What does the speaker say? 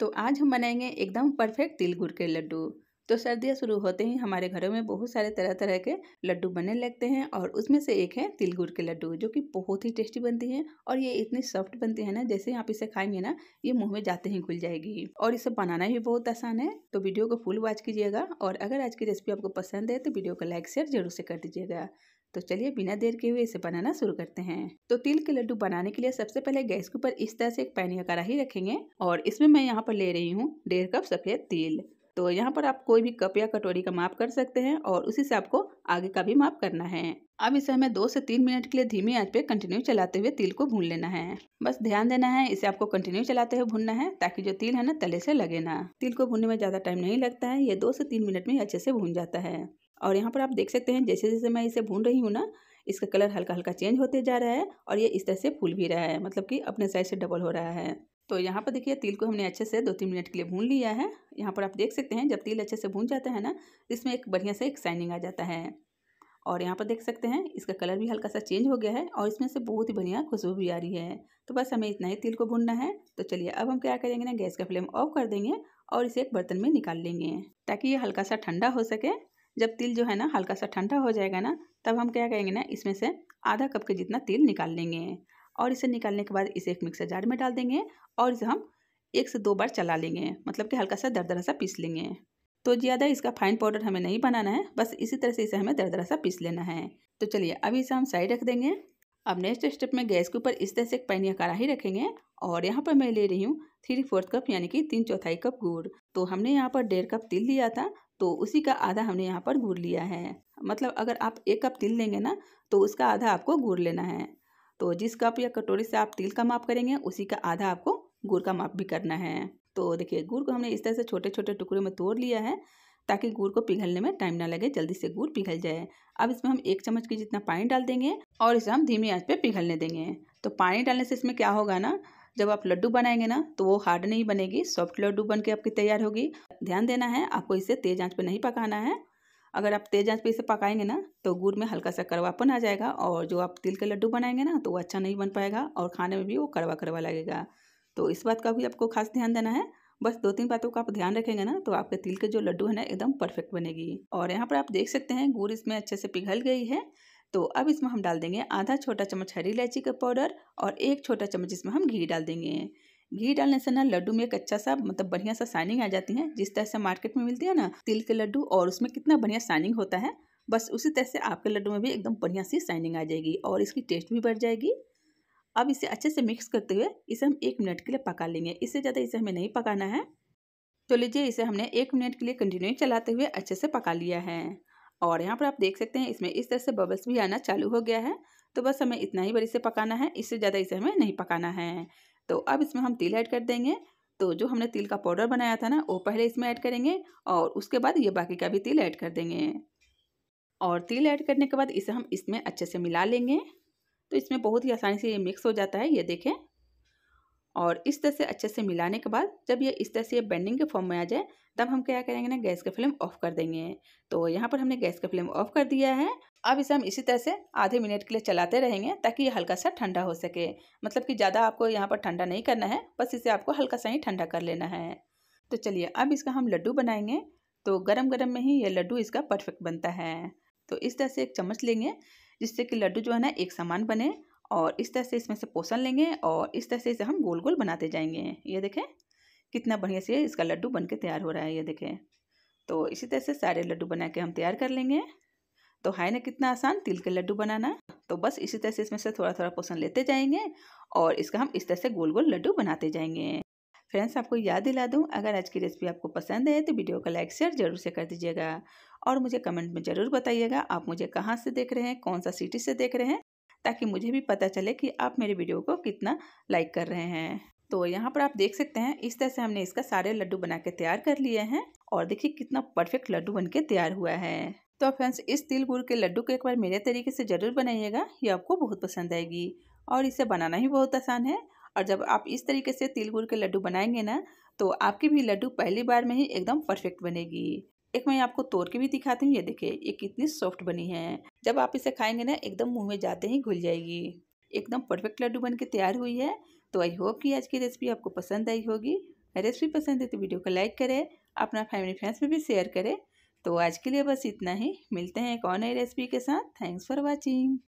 तो आज हम बनाएंगे एकदम परफेक्ट तिल गुड़ के लड्डू तो सर्दियाँ शुरू होते ही हमारे घरों में बहुत सारे तरह तरह के लड्डू बनने लगते हैं और उसमें से एक है तिल गुड़ के लड्डू जो कि बहुत ही टेस्टी बनती हैं और ये इतनी सॉफ्ट बनती है ना जैसे आप इसे खाएंगे ना ये मुंह में जाते ही खुल जाएगी और इसे बनाना भी बहुत आसान है तो वीडियो को फुल वॉच कीजिएगा और अगर आज की रेसिपी आपको पसंद है तो वीडियो को लाइक शेयर जरूर से कर दीजिएगा तो चलिए बिना देर के हुए इसे बनाना शुरू करते हैं तो तिल के लड्डू बनाने के लिए सबसे पहले गैस के ऊपर इस तरह से एक पैन या कड़ाही रखेंगे और इसमें मैं यहाँ पर ले रही हूँ डेढ़ कप सफ़ेद तिल तो यहाँ पर आप कोई भी कप या कटोरी का माप कर सकते हैं और उसी से आपको आगे का भी माप करना है अब इसे हमें दो से तीन मिनट के लिए धीमी आंच पे कंटिन्यू चलाते हुए तिल को भून लेना है बस ध्यान देना है इसे आपको कंटिन्यू चलाते हुए भूनना है ताकि जो तिल है ना तले से लगे ना तिल को भूनने में ज़्यादा टाइम नहीं लगता है ये दो से तीन मिनट में अच्छे से भून जाता है और यहाँ पर आप देख सकते हैं जैसे जैसे मैं इसे भून रही हूँ ना इसका कलर हल्का हल्का चेंज होते जा रहा है और ये इस तरह से फूल भी रहा है मतलब कि अपने साइड से डबल हो रहा है तो यहाँ पर देखिए तिल को हमने अच्छे से दो तीन मिनट के लिए भून लिया है यहाँ पर आप देख सकते हैं जब तिल अच्छे से भून जाता है ना इसमें एक बढ़िया से एक साइनिंग आ जाता है और यहाँ पर देख सकते हैं इसका कलर भी हल्का सा चेंज हो गया है और इसमें से बहुत ही बढ़िया खुशबू भी आ रही है तो बस हमें इतना ही तिल को भूनना है तो चलिए अब हम क्या करेंगे ना गैस का फ्लेम ऑफ कर देंगे और इसे एक बर्तन में निकाल लेंगे ताकि ये हल्का सा ठंडा हो सके जब तिल जो है ना हल्का सा ठंडा हो जाएगा ना तब हम क्या करेंगे ना इसमें से आधा कप के जितना तिल निकाल लेंगे और इसे निकालने के बाद इसे एक मिक्सर जार में डाल देंगे और इसे हम एक से दो बार चला लेंगे मतलब कि हल्का सा दरदरा सा पीस लेंगे तो ज़्यादा इसका फाइन पाउडर हमें नहीं बनाना है बस इसी तरह से इसे हमें दरदरा सा पीस लेना है तो चलिए अभी इसे हम साइड रख देंगे अब नेक्स्ट स्टेप में गैस के ऊपर इस तरह से एक पैनिया या कड़ाही रखेंगे और यहाँ पर मैं ले रही हूँ थ्री फोर्थ कप यानी कि तीन चौथाई कप गुड़ तो हमने यहाँ पर डेढ़ कप तिल लिया था तो उसी का आधा हमने यहाँ पर घूर लिया है मतलब अगर आप एक कप तिल लेंगे ना तो उसका आधा आपको घूर लेना है तो जिस कप या कटोरी से आप तिल का माप करेंगे उसी का आधा आपको गुड़ का माप भी करना है तो देखिए गुड़ को हमने इस तरह से छोटे छोटे टुकड़े में तोड़ लिया है ताकि गुड़ को पिघलने में टाइम ना लगे जल्दी से गुड़ पिघल जाए अब इसमें हम एक चम्मच की जितना पानी डाल देंगे और इसे हम धीमी आंच पे पिघलने देंगे तो पानी डालने से इसमें क्या होगा ना जब आप लड्डू बनाएंगे ना तो वो हार्ड नहीं बनेगी सॉफ्ट लड्डू बन के आपकी तैयार होगी ध्यान देना है आपको इसे तेज आंच पर नहीं पकाना है अगर आप तेज आंच पे इसे पकाएंगे ना तो गुड़ में हल्का सा कड़वापन आ जाएगा और जो आप तिल के लड्डू बनाएंगे ना तो वो अच्छा नहीं बन पाएगा और खाने में भी वो कड़वा कड़वा लगेगा तो इस बात का भी आपको खास ध्यान देना है बस दो तीन बातों का आप ध्यान रखेंगे ना तो आपके तिल के जो लड्डू है ना एकदम परफेक्ट बनेगी और यहाँ पर आप देख सकते हैं गुड़ इसमें अच्छे से पिघल गई है तो अब इसमें हम डाल देंगे आधा छोटा चम्मच हरी इलायची का पाउडर और एक छोटा चम्मच इसमें हम घी डाल देंगे घी डालने से ना लड्डू में एक अच्छा सा मतलब बढ़िया सा शाइनिंग आ जाती है जिस तरह से मार्केट में मिलती है ना तिल के लड्डू और उसमें कितना बढ़िया साइनिंग होता है बस उसी तरह से आपके लड्डू में भी एकदम बढ़िया सी साइनिंग आ जाएगी और इसकी टेस्ट भी बढ़ जाएगी अब इसे अच्छे से मिक्स करते हुए इसे हम एक मिनट के लिए पका लेंगे इससे ज़्यादा इसे हमें नहीं पकाना है तो लीजिए इसे हमने एक मिनट के लिए कंटिन्यू चलाते हुए अच्छे से पका लिया है और यहाँ पर आप देख सकते हैं इसमें इस तरह से बबल्स भी आना चालू हो गया है तो बस हमें इतना ही बड़ी से पकाना है इससे ज़्यादा इसे हमें नहीं पकाना है तो अब इसमें हम तिल ऐड कर देंगे तो जो हमने तिल का पाउडर बनाया था ना वो पहले इसमें ऐड करेंगे और उसके बाद ये बाकी का भी तिल ऐड कर देंगे और तिल ऐड करने के बाद इसे हम इसमें अच्छे से मिला लेंगे तो इसमें बहुत ही आसानी से ये मिक्स हो जाता है ये देखें और इस तरह से अच्छे से मिलाने के बाद जब ये इस तरह से बेंडिंग के फॉर्म में आ जाए तब हम क्या करेंगे ना गैस का फ्लेम ऑफ कर देंगे तो यहाँ पर हमने गैस का फ्लेम ऑफ कर दिया है अब इसे हम इसी तरह से आधे मिनट के लिए चलाते रहेंगे ताकि ये हल्का सा ठंडा हो सके मतलब कि ज़्यादा आपको यहाँ पर ठंडा नहीं करना है बस इसे आपको हल्का सा ही ठंडा कर लेना है तो चलिए अब इसका हम लड्डू बनाएंगे तो गरम गरम में ही ये लड्डू इसका परफेक्ट बनता है तो इस तरह से एक चम्मच लेंगे जिससे कि लड्डू जो है ना एक समान बने और इस तरह से इसमें से पोषण लेंगे और इस तरह से इसे हम गोल गोल बनाते जाएंगे ये देखें कितना बढ़िया से इसका लड्डू बन के तैयार हो रहा है ये देखें तो इसी तरह से सारे लड्डू बना के हम तैयार कर लेंगे तो है ना कितना आसान तिल के लड्डू बनाना तो बस इसी तरह से इसमें से थोड़ा थोड़ा पोषण लेते जाएंगे और इसका हम इस तरह से गोल गोल लड्डू बनाते जाएंगे फ्रेंड्स आपको याद दिला दूं अगर आज की रेसिपी आपको पसंद है तो वीडियो का लाइक शेयर जरूर से कर दीजिएगा और मुझे कमेंट में ज़रूर बताइएगा आप मुझे कहाँ से देख रहे हैं कौन सा सिटी से देख रहे हैं ताकि मुझे भी पता चले कि आप मेरे वीडियो को कितना लाइक कर रहे हैं तो यहाँ पर आप देख सकते हैं इस तरह से हमने इसका सारे लड्डू बना के तैयार कर लिए हैं और देखिए कितना परफेक्ट लड्डू बन के तैयार हुआ है तो फ्रेंड्स इस तिल गुड़ के लड्डू को एक बार मेरे तरीके से ज़रूर बनाइएगा ये आपको बहुत पसंद आएगी और इसे बनाना ही बहुत आसान है और जब आप इस तरीके से तिल गुड़ के लड्डू बनाएंगे ना तो आपकी भी लड्डू पहली बार में ही एकदम परफेक्ट बनेगी एक मैं आपको तोड़ के भी दिखाती हूँ ये देखिए ये कितनी सॉफ्ट बनी है जब आप इसे खाएंगे ना एकदम मुंह में जाते ही घुल जाएगी एकदम परफेक्ट लड्डू बन के तैयार हुई है तो आई होप कि आज की रेसिपी आपको पसंद आई होगी रेसिपी पसंद है तो वीडियो को लाइक करें अपना फैमिली फ्रेंड्स में भी शेयर करें तो आज के लिए बस इतना ही मिलते हैं एक और नई रेसिपी के साथ थैंक्स फॉर वॉचिंग